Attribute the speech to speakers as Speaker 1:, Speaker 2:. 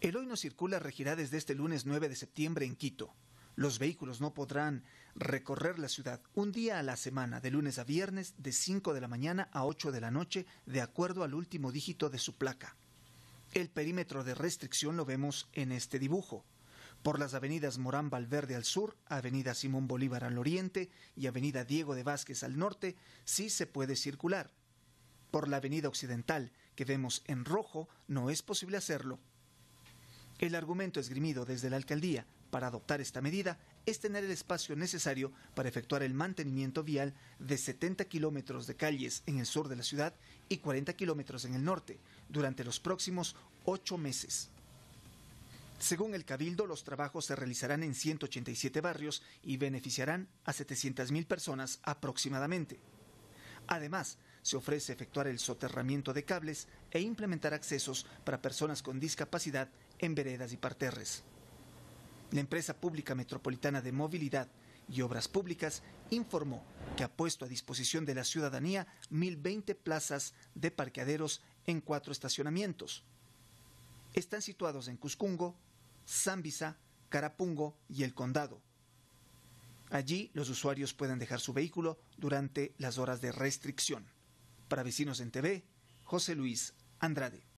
Speaker 1: El hoy no circula regirá desde este lunes 9 de septiembre en Quito. Los vehículos no podrán recorrer la ciudad un día a la semana, de lunes a viernes, de 5 de la mañana a 8 de la noche, de acuerdo al último dígito de su placa. El perímetro de restricción lo vemos en este dibujo. Por las avenidas Morán Valverde al sur, Avenida Simón Bolívar al oriente y Avenida Diego de Vázquez al norte, sí se puede circular. Por la Avenida Occidental, que vemos en rojo, no es posible hacerlo el argumento esgrimido desde la alcaldía para adoptar esta medida es tener el espacio necesario para efectuar el mantenimiento vial de 70 kilómetros de calles en el sur de la ciudad y 40 kilómetros en el norte durante los próximos ocho meses. Según el Cabildo, los trabajos se realizarán en 187 barrios y beneficiarán a 700.000 personas aproximadamente. Además, se ofrece efectuar el soterramiento de cables e implementar accesos para personas con discapacidad en veredas y parterres. La empresa pública metropolitana de movilidad y Obras Públicas informó que ha puesto a disposición de la ciudadanía 1.020 plazas de parqueaderos en cuatro estacionamientos. Están situados en Cuscungo, Zambisa, Carapungo y El Condado. Allí los usuarios pueden dejar su vehículo durante las horas de restricción. Para vecinos en TV, José Luis Andrade.